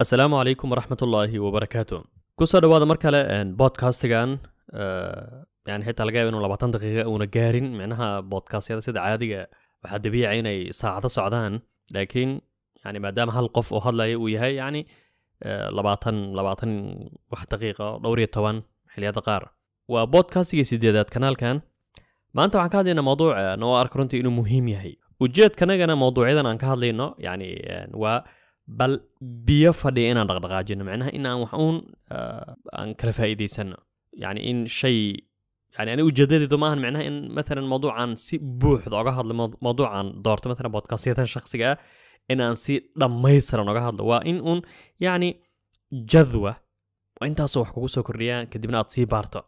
السلام عليكم ورحمة الله وبركاته كسر دواد مركلة إن بودكاست كان يعني حتى لقاي إنه لبعض دقيقة ونجارين معناها بودكاست هذا سيد عادي وحد بيع عيني ساعة صعدان لكن يعني ما دام هالقف وهلا وياي يعني لبعضن لبعضن واحد دقيقة دوري التوان حلي هذا وبودكاست يسدي ذات كنال كان ما أنت عن كذا إنه موضوع نوار كرونتي إنه مهم يهي وجيت كنا موضوع إذا عن كهذا إنه يعني و bal biyo fadhiya inaan dhaqdhaqaajino macnaha in aan wax uun aan kala faa'iidaysano يعني إن shay يعني انا وجدت ما معناها ان مثلا موضوع عن سي بوح اوغا هادل موضوع عن دورت مثلا بودكاستيات شخصيه ان أنا سي دميسر اوغا هادل وان ان يعني جذوه وانت سو حكو سو كوريا كدبنا تسي بارتو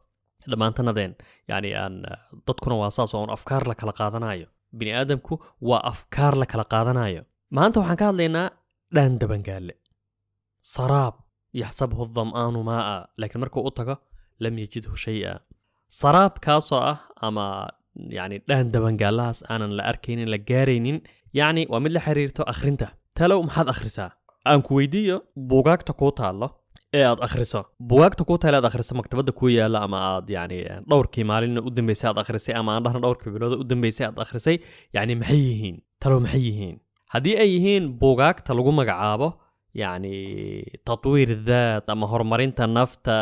لما انت ندين يعني ان ددكنا واساس وان افكار لك لا قادنايو بني ادمكو وافكار لك لا قادنايو ما انت waxaan ka hadlaynaa لا اندبن قال لي سراب يحسبه الظمآن ماء لكن مركو أطقه لم يجده شيئا سراب كاسو أما يعني لا اندبن قال لهاس أنا لا أركينين لا قارينين يعني ومن لا حريرته أخرنته تلو محد أخرسا أن كويدية بوغاك تكوتا الله ee aad akhriso bugaagta kuu taale aad akhriso maktabadda kuu yaalla ama aad yani dhowrkii maalin u dambeysay aad akhrisay ama aan dhahna dhowrkii bilood u dambeysay aad akhrisay yani maxay yihiin talo maxay yihiin haddii ay yihiin buugaagta lagu magacaabo yacni tatwiir daad ama horumarinta nafta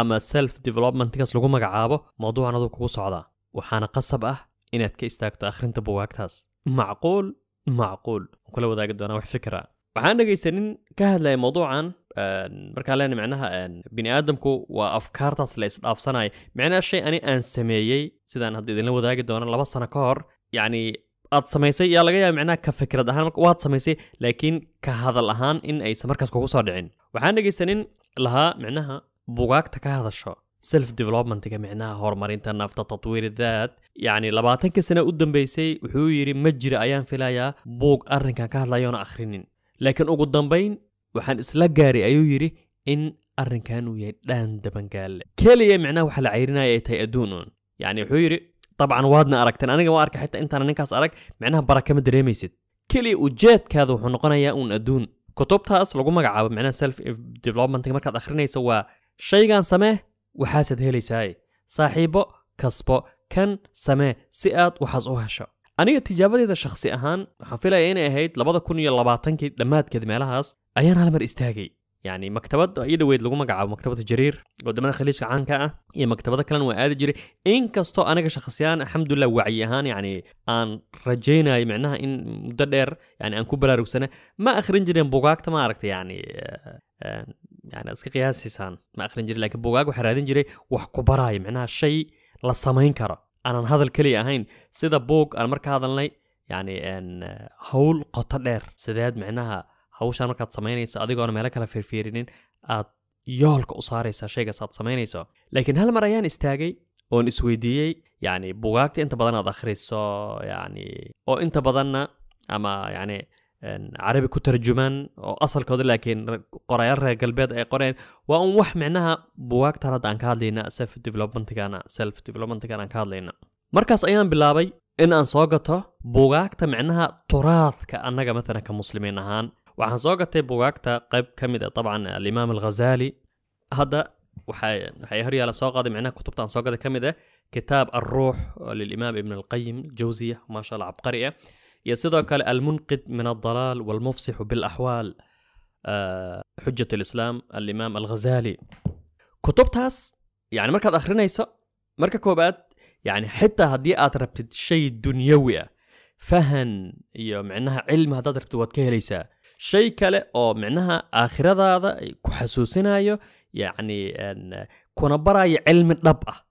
ama self developmentkaas lagu magacaabo mawduucan aduu kugu socdaa waxaana qasab ah inaad ka istaagto akhrinta buugaagtaas macquul macquul kula wadaagi doonaa wax fikra waxaan dhegaysta ka hadlaya mawduucan markaa len micnaha bini aadamku waa afkaartaas la isdhaafsanaya micnaha shay ani aan sameeyey sidaan hadda idinla wadaagi doono laba sano ka hor yacni aad samaysay yaa laga yaaba macnaha ka fikrad ahaan marka waad samaysay laakiin ka hadal ahaan in aysan markaas kugu soo dhicin waxaan dhegaysanin lahaa micnaha bugaagta ka hadasho self developmentga micnaha horumarinta nafta tatwiir dhat yacni labaatankii sane u dambeysay wuxuu yidhi ma jira ayaan filayaa buug arrinkan ka hadlayoona akhrinin laakiin ugu dambayn waxaan isla gaaray ayuu yidhi in arrinkan uu yahay dhaan dabangaale keliya micnaha waxa la cayrinaya ay tahay adduun uun yacni wuxuu yidhi dabcan waadna aragteen aniga waa arka xitaa intaana ninkaas arag micnaha barakama dareemaysid keli ujeedkaada wuxuu noqonayaa uun adduun kutubtaas lagu magacaabo micnaha self developmentga markaad akhrinayso waa shaygan samee waxaasaad helaysaaye saaxiibo kasbo kan samee si aad waxaas u hesho aniga tijaabadeeda shakhsi ahaan waxaan filayaa inay ahayd labada kun iyo labaatankii dhammaadkeed meelahaas ayaan halmar istaagay يعني مكتبات ايلويد لو مجا مكتبات الجرير قدام خليش عنك يا مكتبات كلان وآد جري إن كاستو أنا كشخصيا الحمد لله هان يعني أن رجينا معناها إن مددير يعني أن كبر روسنا ما أخرين جري بوغاك تما يعني آه، آه، يعني اسك قياس حسان ما أخرين جري لكن بوغاك وحرادين جري وحكبراي معناها شيء لا سمين كرا أنا هذا الكلي أهين سيدا بوغ أنا مركا هذا يعني أن هول قطر سداد معناها hawshaan markaad samaynayso adigoona meelo kala firfiirinin aad yoolka u saaraysaa shaygaas aad samaynayso laakiin hal mar ayaan istaagay oon isweydiiyey yacni bugaagta inta badan aad akhriso yacni oo inta badanna ama yacni carabi ku tarjumaan oo asalkooda laakiin qorayaal reer galbeed ay qoreen waa un wax micnaha bugaagtan hadda aan ka hadlayna self developmentigana self developmentigana aan ka hadlayna markaas ayaan bilaabay in aan soo gato bugaagta micnaha turaadka annaga matalan ka muslimiin ahaan وعزوقتي بوقتها قيب كمدة طبعا الإمام الغزالي هذا وحيهري على صاغة معنا كتبت عن صاغة كمدة كتاب الروح للإمام ابن القيم الجوزية ما شاء الله عبقرية يصدق المنقذ من الضلال والمفصح بالأحوال آه، حجة الإسلام الإمام الغزالي كتبتهاس يعني مركز آخرين يسا مركز كوبات يعني حتى هدي أتربت شيء دنيوي فهن يا معناها علم هذا تربت ودكه ليسا شيء كله أو معناها آخر هذا كحسوسنا يو يعني أن كنا برا علم الطبع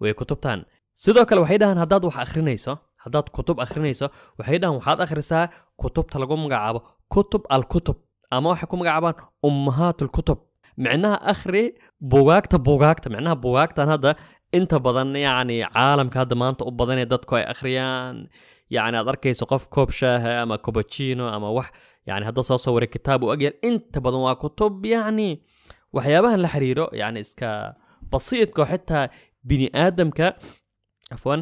وكتب تان سيدوك الوحيدة حيدا هن هداد وح آخر نيسا هداد كتب آخر نيسا وحيدا هن حد آخر سا كتب تلقوم قعاب كتب الكتب أما حكم قعابان أمهات الكتب معناها آخر بوقاكتا بوقاكتا معناها بوقاكتا هذا أنت بدن يعني عالم كهذا ما أنت أبضني دتكو أخريان يعني أدركي سقف كوب شاه أما كوبتشينو أما واحد يعني هذا صار صور الكتاب وأجل أنت بدون كتب يعني وحيابها لحريره يعني إسكا بسيط كو حتى بني آدم ك عفوا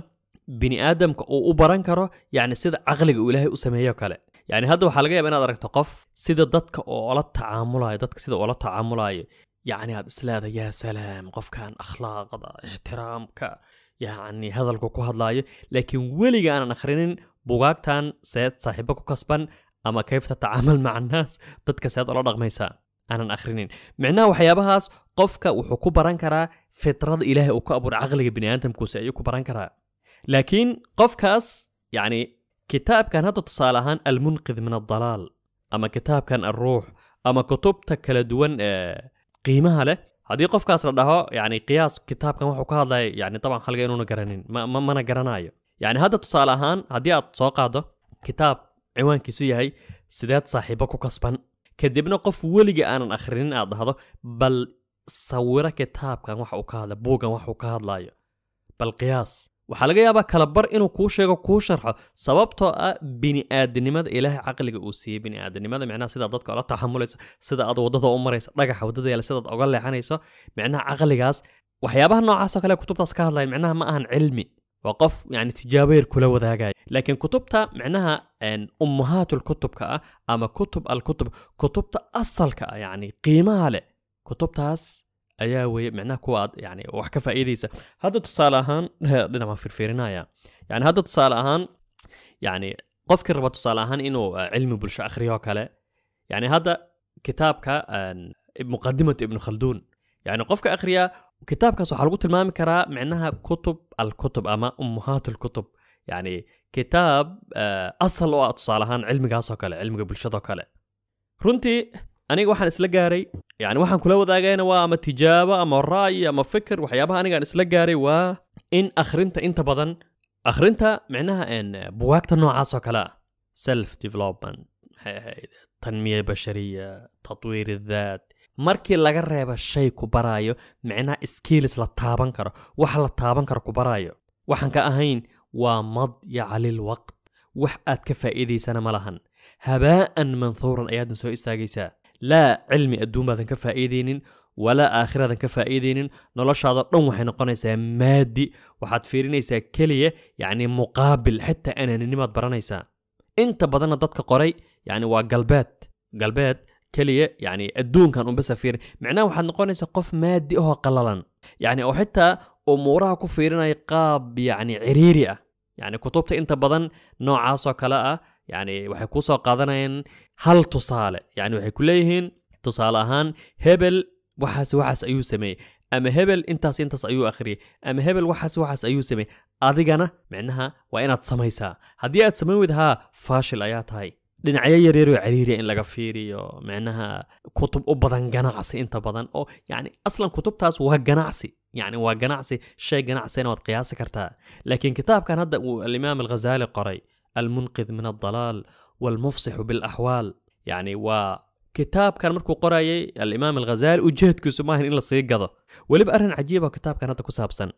بني آدم ك وبرانكرو يعني سيد أغلق وإلهي أسميه كله يعني هذا حلقة يبين أدرك تقف سيد الدتك ولا التعامل هاي دتك سيد ولا التعامل هاي يعني هذا سلا يا سلام قف كان أخلاق احترام ك يعني هذا الكوكو هذا لكن ولي أنا نخرين بوغاك تان سيد صاحبك كسبان اما كيف تتعامل مع الناس ضدك سيد الله رغم يساء انا الأخرين اخرين معناه وحيابهاس قفك وحكو برانكرا فترض اله او كابر عقلي بني انتم برانكرا لكن قفكاس يعني كتاب كان هذا تصالحان المنقذ من الضلال اما كتاب كان الروح اما كتب كلدون آه قيمها له هذه قف كاس يعني قياس كتاب كان وحكا هذا يعني طبعا خلقين انه قرنين ما ما انا قرنايه يعني هذا تصالحان هذه تصوق هذا كتاب ciwaankiisu yahay sideed saaxiibo ku kasban kadibna qof weliga aanan akhrinin aad dhahdo bal sawiro kitaabkan wax uu ka hadla buuggan wax uu ka hadlaayo bal qiyaas waxaa laga yaabaa kalabar inuu kuu sheego kuu sharxo sababtoo ah bini'aadanimada ilaahay caqliga uu siiyey bini'aadanimada micnaha sidaad dadka ola taxamulayso sida aad waddada u marayso dhagaxa waddada yaala sidaad oga leexanayso micnaha caqligaas waxyaabaha noocaasoo kale kutubtaas ka hadlayan micnaha ma ahan cilmi وقف يعني تجابير كل وذاك لكن كتبتا معناها ان امهات الكتب كا اما كتب الكتب كتبتا اصل كا يعني قيمه له كتبتاس ايا وي معناها كواد يعني وحكى فايديسه هذا اتصال اهان لنا ما في الفيرنايا يعني هذا اتصال اهان يعني قف كربة اتصال اهان انه علمي اخر اخريو كله يعني هذا كتاب كا مقدمه ابن خلدون يعني قف اخريا وكتابكاس وحلقو تلمامي كرا معناها كتب الكتب أما أمهات الكتب يعني كتاب آه، أصل وقت صالحان علمي قاس وكالي علمي قبل شد وكالي رنتي أنا واحد إسلقاري يعني واحد كله وذاقين واما تجابة أما الرأي أما فكر وحيابها أنا قاعد إسلقاري وإن أخرنت أنت بضن أخرنت معناها إن بوقت النوع عاص وكلا سيلف ديفلوبمنت تنمية بشرية تطوير الذات markii laga reebo shay ku baraayo micnaha skiilis la taaban karo wax la taaban karo ku baraayo waxaan ka ahayn waa madya calil waqt wax aad ka faa'iidaysana ma lahan habaa'an manhuuran ayaadna soo istaagaysaa laa cilmi adduun baadan ka faa'iidaynin walaa aakhiraadan ka faa'iidaynin noloshaadoo dhan waxay noqonaysaa maadi waxaad fiirinaysaa keliya yacni muqaabil xitaa ananinimaad baranaysaa inta badanna dadka qoray yacni waa galbeed galbeed kaliya yani adduunkan unbasa fiirin micnaha waxaad noqonaysaa qof maadi ahoo qallalan yani oo xitaa umuuraha ku fiirinaya qaab yani ciriiri ah yani kutubta inta badan noocaasoo kale ah yani waxay kusoo qaadanayaan hal tusaale yani waxay ku leeyihiin tusaale ahaan hebel waxaas waxaas ayuu sameeyey ama hebel intaas intaas ayuu akhriyey ama hebel waxaas waxaas ayuu sameeyey adigana micnaha waa inaad samaysaa haddii aad samayn weyd haa faashil ayaa tahay dhinacyo yaryaroo cariiriya in laga fiiriyo micnaha kutub u badan ganacsi inta badan oo yani aslan kutubtaas waa ganacsi يعني وجنعسي شيء جنعسي نوت قياس كرتا لكن كتاب كان هذا الإمام الغزالي قري المنقذ من الضلال والمفصح بالأحوال يعني و كتاب كان مركو قراي الإمام الغزالي وجهد كسماهن إلا صيق قضى ولي بأرهن عجيبة كتاب كان هذا كسابسن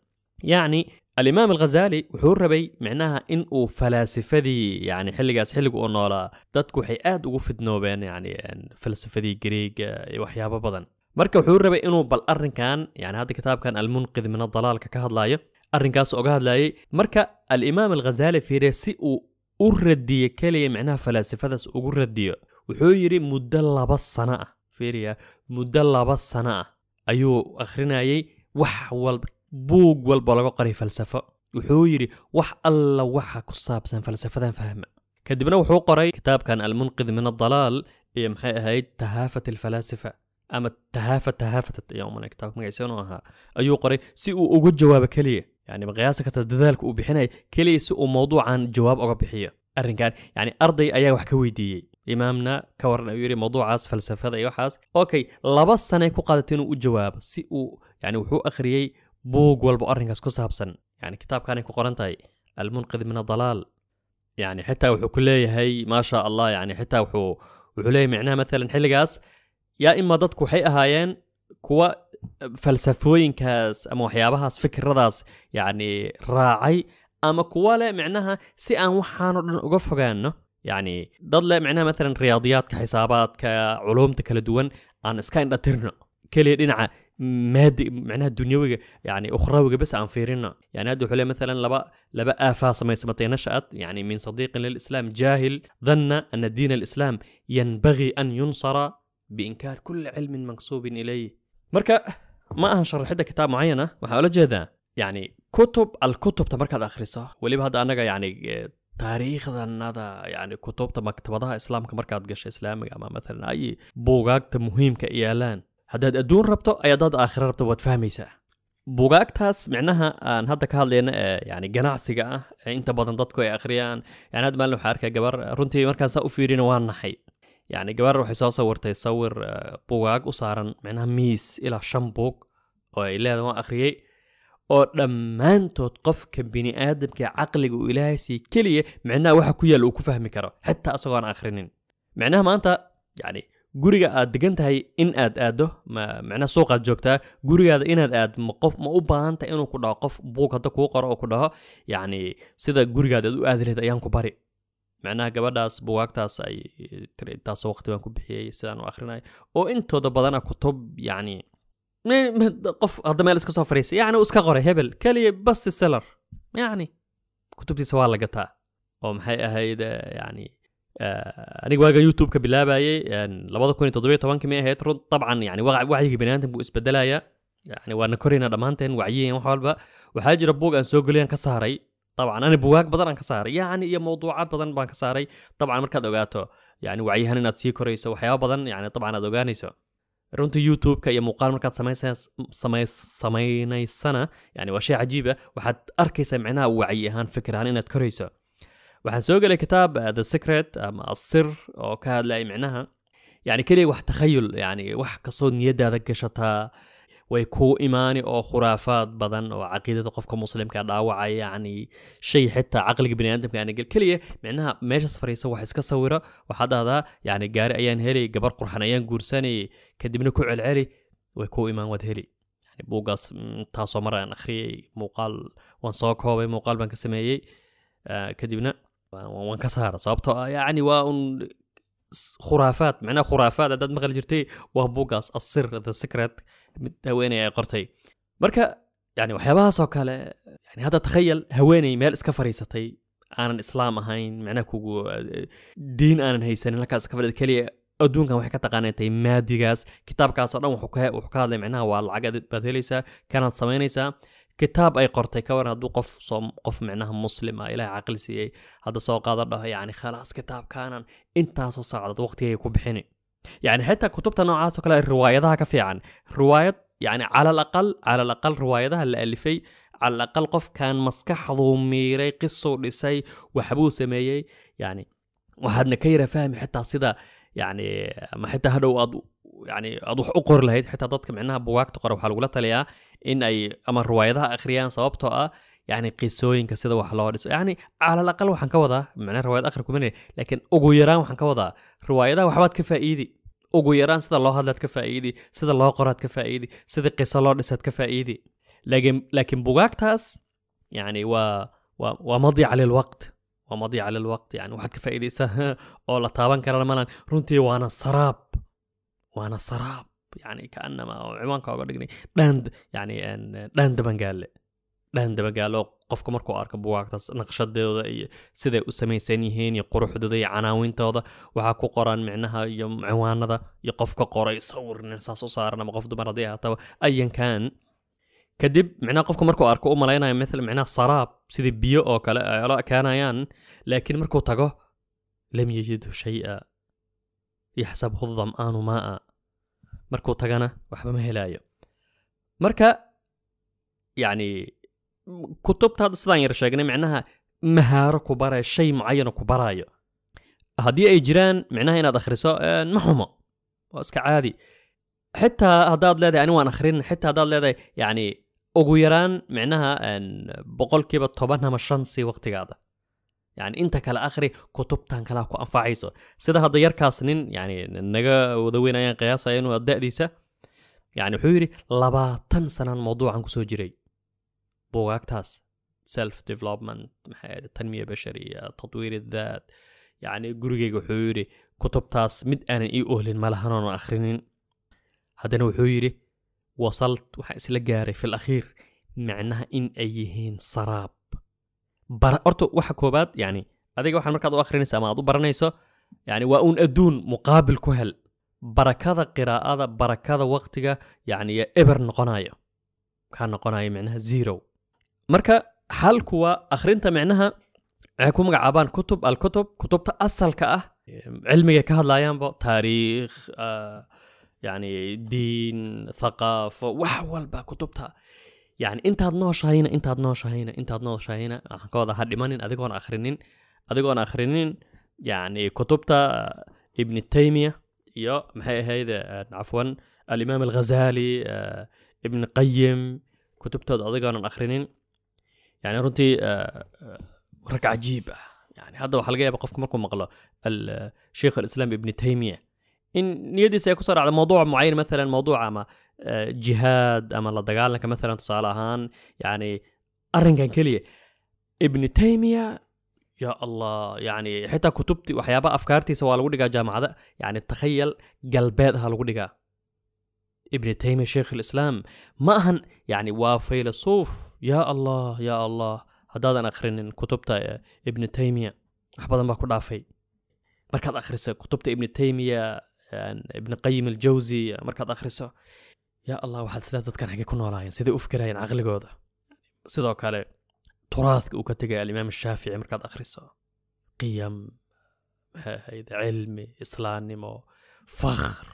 يعني الإمام الغزالي وحور ربي معناها إن أو فلاسفة دي يعني حلقاس حلق أو نولا دادكو حيات وفد نوبين يعني, يعني فلسفة دي قريق وحيا بابضن مركب وحور ربي إنو بالأرن كان يعني هذا الكتاب كان المنقذ من الضلال ككهد لاي أرن كاس أقهد لاي مركا الإمام الغزالي في رسي أو أردية كلي معناها فلاسفة داس أو أردية وحو يري مدلة بالصناعة في ريا مدلة بالصناعة أيو أخرنا يي وح والبك buug walba laga qoray falsafo wuxuu yidhi wax alla waxa ku saabsan falsafadan fahma kadibna wuxuu qoray kitaabkan almunqid min adalaal iyo maxay ahayd tahaafat alfalaasifa ama tahaafa tahaafatat ayaa umana kitaabka magaciisanu ahaa ayuu qoray si uu uga jawaabo keliya yani qiyaasa kata dadaalka uu bixinaya keliya si uu mawduucan jawaab uga bixiyo arrinkan yani arday ayaa wax ka weydiiyey imaamna ka waran ayuu yidhi mawduucaas falsafada iyo waxaas okay laba sanay ku qaadatay inuu u jawaabo si uu yani wuxuu akhriyey بوق والبو أرنكاس كسهب سن يعني كتاب كان يكو قرنتاي المنقذ من الضلال يعني حتى وحو كلية هاي ما شاء الله يعني حتى وحو وعليه معناه مثلا حلقاس يا إما ضدكو حي أهايين كوا فلسفوين كاس أما حيابهاس فكر رضاس يعني راعي أما كوا لا معناها سي أن وحان أقفقانو يعني ضد معناها مثلا رياضيات كحسابات كعلوم تكالدون أن اسكاين لا كلي دينا مادي معناها الدنيوي يعني اخروي بس ان فيرينا يعني هذا حلي مثلا لبا لبا افاس ما يسمطي نشات يعني من صديق للاسلام جاهل ظن ان دين الاسلام ينبغي ان ينصر بانكار كل علم منصوب اليه مركا ما انشر حدا كتاب معينه وحاول جذا يعني كتب الكتب تمرك هذا اخر صح واللي بهذا انا يعني تاريخ هذا يعني كتب تمكتبها اسلام كمركات قش اسلام يعني مثلا اي بوغاك مهم كيالان haddaad adduun rabto ay haddaad aakhiro rabto waad fahmaysaa bugaagtaas micnaha aan hadda ka hadlayna ee yani ganacsiga ah ee inta badan dadku ay akhriyaan yani had maalin waxaa arkay gabar runtii markaan u fiirina waa naxay yani gabar waxay soo sawirtay sawir bugaag u saaran micnaha miis ilaa shan buug oo ay leedahay waan akhriyey oo dhammaantood qofka bini aadamka caqliga uu ilaahay sii keliya micnaha waxa ku yaal uu ku fahmi karo xitaa asagoo aan akhrinin micnaha maanta yani guriga aad degan tahay in aad aado micnaha suuqaad joogtaa gurigaada inaad aad qof ma u baahan tahay inuu ku dhaho qof buug hadda kuu qoro oo ku dhaho yacni sida gurigaada aad u aadi lahayd ayaan ku bari micnaha gabadhaas bugaagtaas ay intaasoo waqti baan ku bixiyey sidaan u akhrinayo oo intooda badana ah kutub yacni qof hadda meel iska soo fariisa yacni uu iska qoray hebel keliya basti yacni kutubtiisa waa la gataa oo maxay ahayd yacni aniga waaga youtube-ka bilaabayay labada kun iyo toddobiyo tobanka may ahayd run dabcan yani wacyiga baniaadamku isbedelaya yani waana korayna dhammaanteen wacyihiin wax walba waxaa jira buug aan soo geliyaan ka saaray طبعا انا بواق بدل ان كسار يعني يا موضوعات بدل بان كساري طبعا مركا اوغاتو يعني وعيها ان تسي كوريسو وحياه بدل يعني طبعا اد اوغانيسو runta youtube-ka iyo muuqaal markaad samaynaysanna yani waa shay cajiib ah waxaad arkaysaa micnaha wacyi ahaan fikir ahaan inaad korayso waxaa soo gelay kitaab eh, the secret eh, ama asir oo ka hadlaya micnaha yani keliya wax takhayul yani wax kastoo niyadaada gashataa way kuu imaani oo khuraafaad badan oo caqiidada qofka muslimka dhaawacaya yacni shay xitaa caqliga bani aadamka aan gel keliya micnaha meeshaas fariisa wax iska sawira waxaa dhahdaa yacni gaari ayaan heli gabar qurxan ayaan guursanayay kadibna ku celceli way kuu imaan waad heli yani mm, taasoo mar aan akhriyey muuqaal waan soo koobay muuqaal baan ka sameeyey eh, kadibna waan ka saara sababtoo ah yacni waa un khuraafaad macnaha khuraafaad haddaad maqli jirtay waa bugaas asir the secret mid haweeney ay qortay marka yani waxyaabahaasoo kale yani hadda takhayal haweeney meel iska fariisatay aanan islaam ahayn macnaha kugu diin aanan haysanin halkaas iska fadhida keliya adduunkan waxay ka taqaanay maadigaas kitaabkaas oo dhan wuxuu ka hadlay macnaha waa lacag baad helaysaa kanaad samaynaysaa كتاب اي قرتي كورن هدو قف صم قف معناها مسلمة الى عقل سيي هذا سو قادر له يعني خلاص كتاب كان انت سو صعد وقتي كبحني يعني حتى كتبت نوعا كلا روايتها كفي عن روايه يعني على الاقل على الاقل روايتها اللي في على الاقل قف كان مسكح ضميري قصه لسي وحبو سميي يعني واحد نكيره فهم حتى صدا يعني ما حتى هدو أضو يعني اضح اقر لهيد حتى ضدك معناها بواك تقرا وحال ولا in ay ama riwaayadaha akhriyaan sababtoo ah yacni qiisooyinka sida wax loo dhiso yacni calal aqal waxaan ka wadaa macnaha riwaayad akhriku mina laakiin ugu yaraan waxaan ka wadaa riwaayadaha waxbaad ka faa'iidi ugu yaraan sida loo hadlaad ka faa'iidi sida loo qoraad ka faa'iidi sida qiso loo dhisaad ka faa'iidi laakiin laakiin bugaagtaas yacni waa waa waa madiica lilwaqt waa madiica lilwaqt yani waxaad ka faa'iidaysaa oo la taaban karana malan runtii waana saraab waana saraab yani kaanama ciwaanka oga dhignay dhaan yani dhaan dabangaalle dhaan dabangaallo qofka markuu arko bugaagta naqshadeoda iyo siday u samaysan yihiin iyo quruxdooda iyo canaawintooda waxaa ku qoran micnaha iyo ciwaanada iyo qof qoray sawir ninsaas u saaran ama qof dumar haddii ahaataba ayankan kadib micnaha qofka markuu arko u malaynayo mithal micnaha saraab sidai biyo oo kale ay olo laakiin markuu tago lam yajidhu shay-a yaxsabhu dam'aanu maa markuu tagana waxba ma helaayo marka yani kutubta hadda sidaan yar sheegnay micnaha mahaaro ku baraya shay mucayana ku baraayo haddii ay jiraan micnaha inaad akhriso ma xumo waa iska caadi xitaa haddaad leedahay ani waan akhrin xitaa haddaad leedahay yani ugu yaraan micnaha boqolkiiba toban ama shan sii waqtigaada yani inta kale akhri kutubtan kale ku anfacayso sida hadda yarkaas nin yani naga wada weynayaan qiyaasaya inuu da yani wuxuu yidhi labaatan sanaan mawduucan kusoo jiray buugaagtaas self development maxaa tanmiya bashariya tadwiir daat yani gurigeyga wuxuu yidhi kutubtaas mid aanan ii ohlin malahanoona akhrinin haddana wuxuu yidhi wasalt waxaa isla gaaray fil macnaha in ay yihiin saraab horta waxa koobaad yani adiga waxaan markaad u akhrinaysa ama aad u baranayso yani waa uun adduun muqaabil ku hel barakada qiraa'ada barakada waqtiga yani eber noqonayo kaa noqonayo micnaha zero marka xalku waa akhrinta micnaha waxay ku magacaabaan kutub alkutub kutubta asalka ah cilmigay ka hadlayaanba taariikh yani diin thaqaafo wax walba kutubta yani intaad nooshahayna intaad nooshahayna intaad noosahayna waxaan ka wada ha dhimanin adigoon akrinin adigoon akrinin yani kutubta ibni taymiya iyo maxay ahayd cafwan alimaam alghazali ibni qayim kutubtooda adigoonan akrinin yani runtii rag cajiib ah yani hadda waxaa laga yaaba qofku markuu maqlo sheikh alislaam ibni taymiya in niyadiisa ay kusoo dhacdo mawduuc mucayan maalan mawduuca ama جهاد أما الله مثلا تصال أهان يعني أرنقا كلية ابن تيمية يا الله يعني حتى كتبتي وحيابا أفكارتي سوال ودقا جامعة يعني تخيل قلبات هالودقا ابن تيمية شيخ الإسلام ما هن يعني وفيلسوف يا الله يا الله هذا أنا أخرين كتبت ابن تيمية أحبا ما كنت أفي مركز أخرسة كتبت ابن تيمية يعني ابن قيم الجوزي مركز أخرسة yaa allah waxaad isla dadkan xagee ku noolaayeen siday u fikirayeen caqligooda sidoo kale turaadka uu ka tegay alimaam shaafici markaad akhriso qiyam maxay cilmi islaamnimo fakhr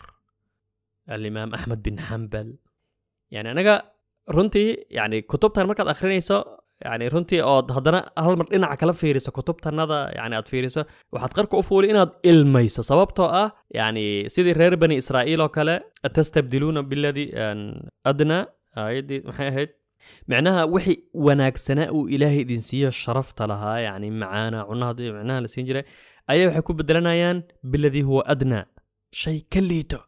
alimaam axmed bin xambal yani anaga runtii yani kutubtan markaad akhrinayso yani runtii ood haddana hal mar dhinaca kala fiiriso kutubtanada yani aad fiiriso waxaad qarka u fuuli inaad ilmayso sababtoo ah yani sidii reer bani israa'iil oo kale tastabdiluuna biladi adna ayadii maxay ahayd micnaha wixii wanaagsanaa uu ilaahay idin siiyo sharafta lahaa yani macaana cunaha micnaha la siin jiray ayaa waxay ku bedelanayaan biladi huwa adna shay ka liito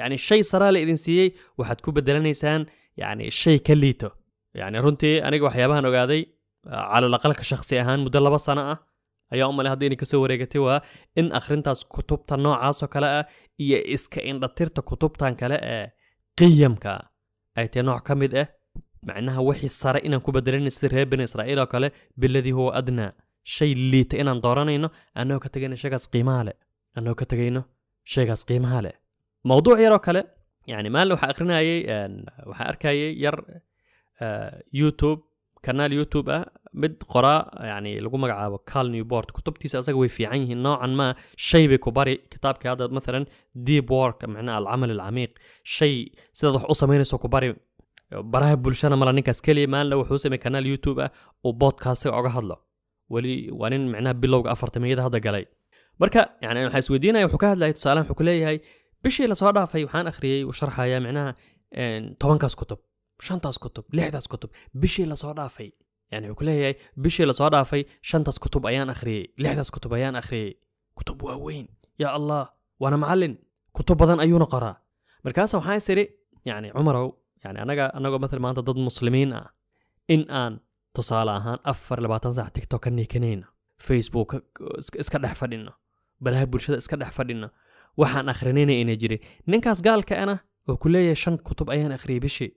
yani shay saraa la idin siiyey waxaad ku beddelanaysaan yani shay ka liito يعني رنتي أنا جوا حيابها نجادي على الأقل كشخصي هان مدلة بس أنا أه أيا أم اللي هديني كسو وريجتي وها إن آخرين تاس كتب تنوع عاصو كلا إيه إس كإن رتير تكتب تان كلا قيم كا أي تنوع كمد إيه مع وحي صار إن كوبا درين السر بين إسرائيل وكلا بالذي هو أدنى شيء اللي تأنا نضارنا إنه أنه كتجينا شجس قيمة له أنه كتجينا شجس قيمة له موضوع يرى كلا يعني ما له حقرنا أي يعني ير يوتيوب كانال يوتيوب اه مد قراء يعني لقوم مقعه كال نيو نيوبورت كتبتي ساسق وفي عينه نوعا ما شيء بكبري كتابك هذا مثلا ديب وورك معناه العمل العميق شيء سيضح أصا مينس وكبري براه بلشانا مالا نيكاس كلي ما لو حوسمي كانال يوتيوب اه وبودكاست اوغا هدلو ولي وانين معناه بلوغ افرتميه هذا قلي بركة يعني انا حاسس ودينا يوحكا هذا يتسالا حكولي هاي بشي اللي في وحان اخري وشرحها يا معناها ان آه، كاس كتب shantaas kutub lixdaas kutub bishii lasoo dhaafay yani wuxuu kuleeyahay bishii lasoo dhaafay shantaas kutub ayaan akhriyey lixdaas kutub ayaan akhriyey kutub waaweyn yaa allah waana macallin kutub badan ayuuna qoraa markaasa waxaan is idhi yani cumarow yani anaga anagoo matal maanta dad muslimiin ah in aan tusaale ahaan afar labaatan sax tigtok ka niikanayna facebook iska dhex fadhina baraha bulshada iska dhex fadhina waxaan akhrinayna inay jirin ninkaas gaalka ana wuxuu ku leeyahay shan kutub ayaan akhriyey bishii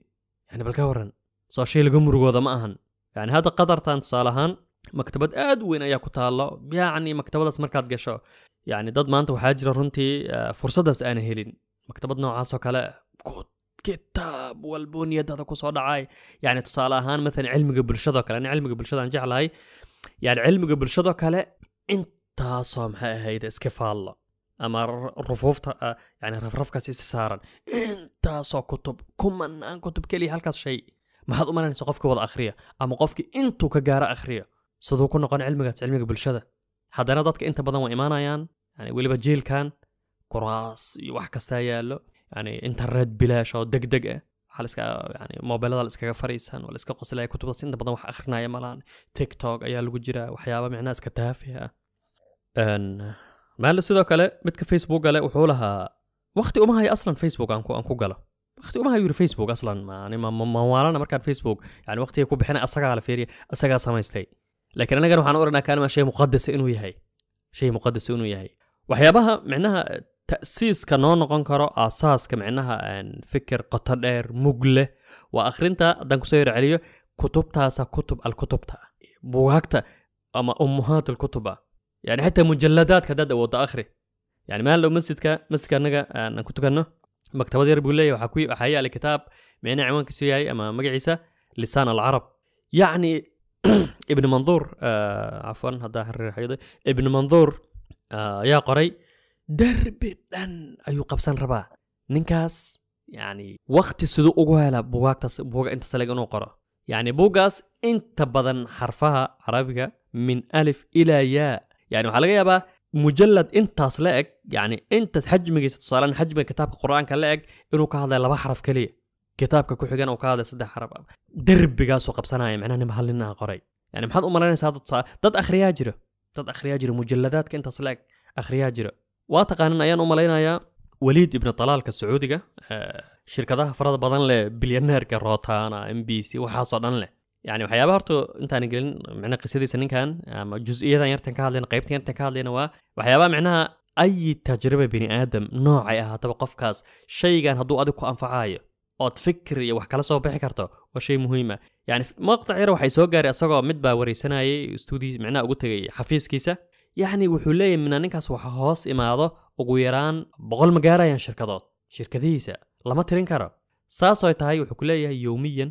yani bal ka waran soo shiilga murugooda ma ahan yani hadda qatartan tusaale ahaan maktabad aad u weyn ayaa ku taalo yacni maktabadaas markaad gasho yani dad maanta waxaa jira runtii fursadaas aana helin maktabad noocaasoo kale kitaab walbuu niyadada kusoo dhacay yani tusaale ahaan maalan cilmiga bulshadoo kale ani cilmiga bulshada aan jeclahay yani cilmiga bulshadoo kale intaasoo maxay ahayd iska faallo ama rufuufta yani rafrafkaas isa saaran intaasoo kutub kumanaan kutub keliya halkaas shay maxaad u malaynaysa qofkii wada akhriya ama qofkii intuu ka gaaro akhriya siduu ku noqon cilmigaas cilmiga bulshada haddana dadka inta badan waa imaanayaan yani weliba jiilkan kuraas iyo wax kastaa yaallo yani internet bilaash oo deg deg ah mobilada laiskaga fariisan oo laiska qoslaya kutubdaas inta badan wax akhrinaya malahan tiktok ayaa lagu jiraa waxyaaba micnaa iska taafiha ah maala sidoo kale midka facebook ale wuxuu lahaa wakti uma hayo aslan facebook aan ku galo wakti uma hayo yiri facebook aslan mawaalana markaan facebook yani waktiga ku bixina asagaa la fiiriya asagaa samaystay laakiin annagana waxaan oranaa kaalma shay muqadasa inuu yahay shay muqadasa inuu yahay waxyaabaha micnaha ta'siiska noo noqon karo aasaaska micnaha fikir qoto dheer mug leh waa akhrinta haddaan kusoo yerceliyo kutubtaasa kutub alkutubta bugaagta ama ummuhaat alkutuba يعني حتى مجلدات كذا وضع آخره يعني ما لو مسكت مسك آه، أنا كنت كنا مكتبة دير بقول لي وحكي أحيي على كتاب معنى عنوان كسيه أما ما عيسى لسان العرب يعني ابن منظور آه عفوا هذا حرير حيضي ابن منظور آه يا قري درب أن أيو قبسان ربا ننكاس يعني وقت السدوء أقوها لا بوقت بوقت أنت سلقنا قرأ يعني بوغاس انت بدن حرفها عربية من ألف إلى ياء yani waxaa laga yaabaa mujalad intaas la eg yani intaad xajmigiisa tusaalen xajmiga kitaabka qur-aanka la eg inuu ka hadlay laba xaraf keliya kitaabka ku xigan uu ka hadlay saddex xaraf derbigaasuu qabsanaya micnaha nima hal qoray yani maxaad u malaynaysaa dad tusaale dad akhriyaa jira dad akhriyaa jira mujaladaadka intaas la eg akhriyaa jira waa taqaanin ayaan u malaynayaa waliid ibnu dalaalka sacuudiga shirkadaha farada badan leh bilyaneerka rootaana m b c waxaasoo dhan leh yani waxyaabaha horta intaan gelin micnaha qisadiisa ninkan ama jus-iyadan yartan ka hadlayna qaybtan yartan ka hadlayna waa waxyaabaha micnaha ayi tajriba bini aadam noocay ahaataba qofkaas shaygan hadduu adig ku anfacaayo ood fikir iyo wax kala soo bixi karto waa shay muhiim ah yani maqtac yar waxay soo gaaray isagoo mid baa wareysanayay istuudii micnaha ugu tegay xafiiskiisa yacni wuxuu leeyahy mina ninkaas waxa hoos imaado ugu yaraan boqol ma gaarayaan shirkadood shirkadihiisa lama tirin karo saasooy tahay wuxuu ku leeyahay yowmiyan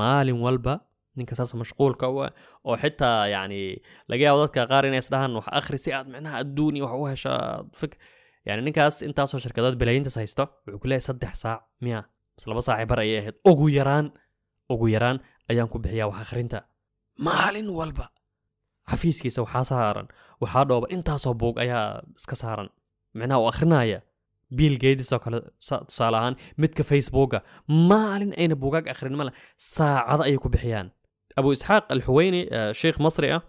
maalin walba ninkasaas mashquulka ah, oo xitaa yani laga yaabo dadka qaar inay isdhahaan wax akhri si aad micnaha adduun wax u hesha yani ninkaas intaasoo shirkadaad balaayintas haysta wuxuu ku leeyahy saddex saac miya mise laba saaci bar ayay ahayd ugu yaraan ugu yaraan ayaan ku bixiyaa wax akhrinta maalin walba xafiiskiisa waxaa saaran waxaa dhooba intaasoo buug ayaa iska saaran micnaha u akhrinaya biil geedisoo kale tusaale ahaan midka facebooka maalin ayna buugaag akhrin male saacado ayay ku bixiyaan ابو اسحاق الحويني شيخ مصري ah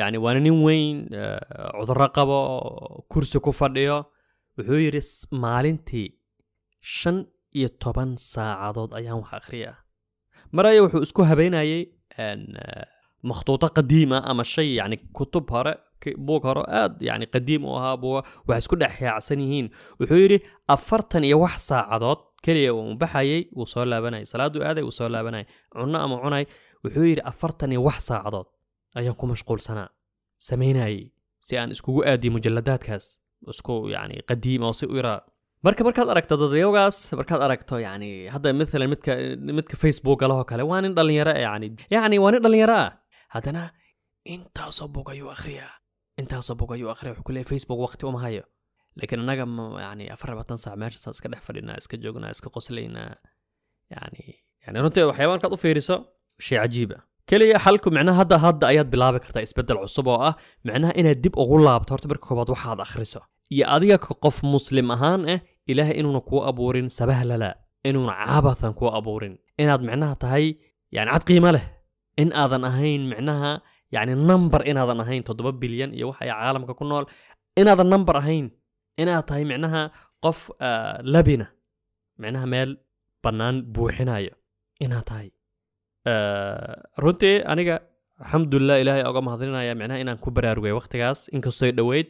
yani waana nin weyn eh, cudurro qabo kursi ku fadhiyo wuxuu yidhi maalintii shan iyo toban saacadood ayaan wax akhriya maraya wuxuu isku habeynayay eh, makhtuuto qadiima ama shay yani kutub hore buug hore aad yani qadiim u ahaa buuga waxay isku dhex yaacsan yihiin wuxuu yidhi afartan iyo wax saacadood keliya uu baxayay wuu soo laabanayay salaadu aaday cunay wuxuu yidhi afartan iyo wax saacadood ayaan ku mashquulsanaa samaynayay si aan iskugu aadiyo mujalladaadkaas isku yani qadiim oo si u yaraa marka markaad aragto dadayowgaas markaad aragto yani hadda maalan midka midka facebookalahoo kale waa nin dhallinyaro ah, yani yani waa nin dhallinyaro ah haddana intaasoo bog ayuu akhriyaa intaasoo bog ayuu akhriya wuxuu ku facebook waqti uma hayo laakiin annaga yani afar labaatan saac meeshaasaa iska dhex fadhinaa iska qoslaynaa yani yani runtii waxyaaba markaad u fiiriso شيء عجيب كلية حالكو معناها هذا هذا ايات بلابك كرتا إسبدل عصبة آه معناها إنها دب أغلى بتورت بركة بعض واحد أخرسه يا أديك قف مسلم أهان إيه إله إنه كو ابورن سبه لا لا إنه عبثا كو ابورن إن هذا معناها تهي يعني عاد قيمة له إن هذا نهين معناها يعني النمبر إن هذا نهين تضرب بليون يا وحي عالم ككنول إن هذا النمبر هين إن تهي معناها قف آه لبنة معناها مال بنان بوحنايا إنها تاي runtii aniga alxamdulilah ilaahay oga mahadlinaya micnaha inaan ku baraarugay wakhtigaas inkastoy dhoweyd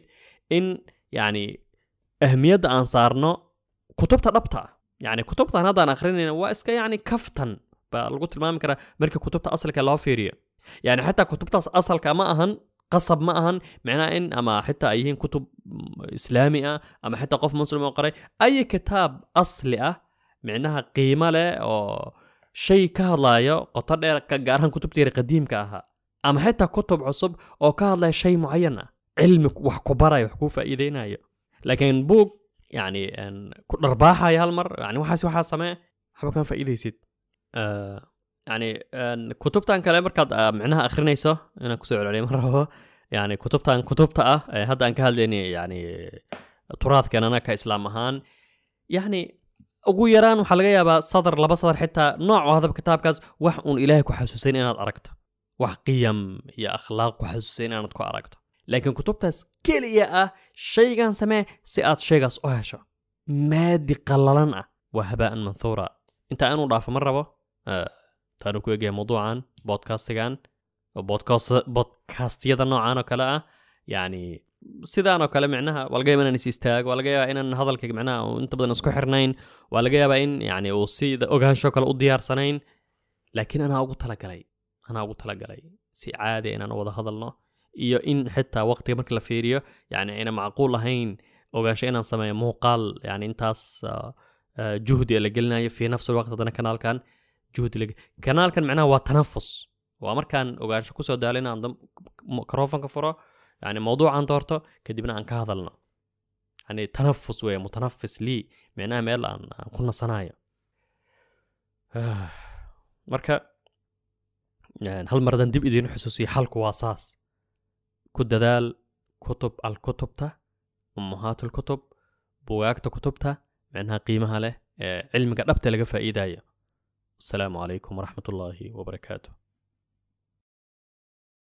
in yani ahmiyadda aan saarno kutubta dhabta yani kutubtan haddaan akhrinayna waa iska yani kaftan baa lagu tilmaami karaa markii kutubta asalka loo fiiriyo yani xataa kutubtaas asalka ma ahan qasab ma ahan micnaha in ama xitaa ay yihiin kutub islaami ah ama xitaa qof muslim oo qoray ay kitaab asli ah micnaha qiimo leh oo shay ka hadlaya qoto dheer gaar ahaan kutubtiira qadiimka ahaa ama xitaa kutub cusub oo ka hadlaya shay mucayan ah cilmi wax ku baraya wax kuu faa'iidaynayo laakiin buug yani ku dharbaaxaya hal yani waxaas waxaa samee waxba kama faa'iidaysid yani kutubtan kale markaad ah, micnaha akhrinayso inaan kusoo celceliya mar rabo yani kutubtan kutubta ah hadda aan ka hadlayni yani turaadkeenana ka islaam ahaan yani ugu yaraan waxaa laga yaabaa sadar laba sadar xitaa nooca hadab kitaabkaas wax uun ilaahay ku xasuusayn inaad aragto wax qiyam iyo akhlaaq ku xasuusayn inaad ku aragto laakiin kutubtaas keliya ah shaygan samee si aad shaygaas u hesho maadi qallalan ah waa habaa-an manhuura inta aanu dhaafo ma rabo taanu ku eegaya mawduucan bodcastigan bodcastyada noocan oo kale ah yani sidaanoo kale micnaha waa laga yaaba inaan is istaag waa laga yaabaa inaan hadalkayga micnaha inta badan isku xirnayn waa laga yaabaa in yani uu sida ogaansho kale u diyaarsanayn laakiin anaa ugu talagalay anaa ugu talagalay si caadi inaan wada hadalno iyo in xitaa waqtiga marka la fiiriyo yani ayna macquul ahayn ogaansho inaan sameeyo muuqaal yani intaas juhdi la gelinayo fi nafsi lwaqt haddana kanaalkan juhdi la kanaalkan micnaha waa tanafus waa markaan ogaansho kusoo daalo inaan microfonka furo يعني موضوع عن طورتا كدي عن كهذلنا يعني تنفس ويا متنفس لي معناه ما يلا كنا صنايع مركا يعني هل مردن دب إذا نحسسي حل كواساس كد دال كتب الكتب تا أمهات الكتب بوياكتا كتب تا معناها قيمة له إيه، علم قد أبتلق فائدة السلام عليكم ورحمة الله وبركاته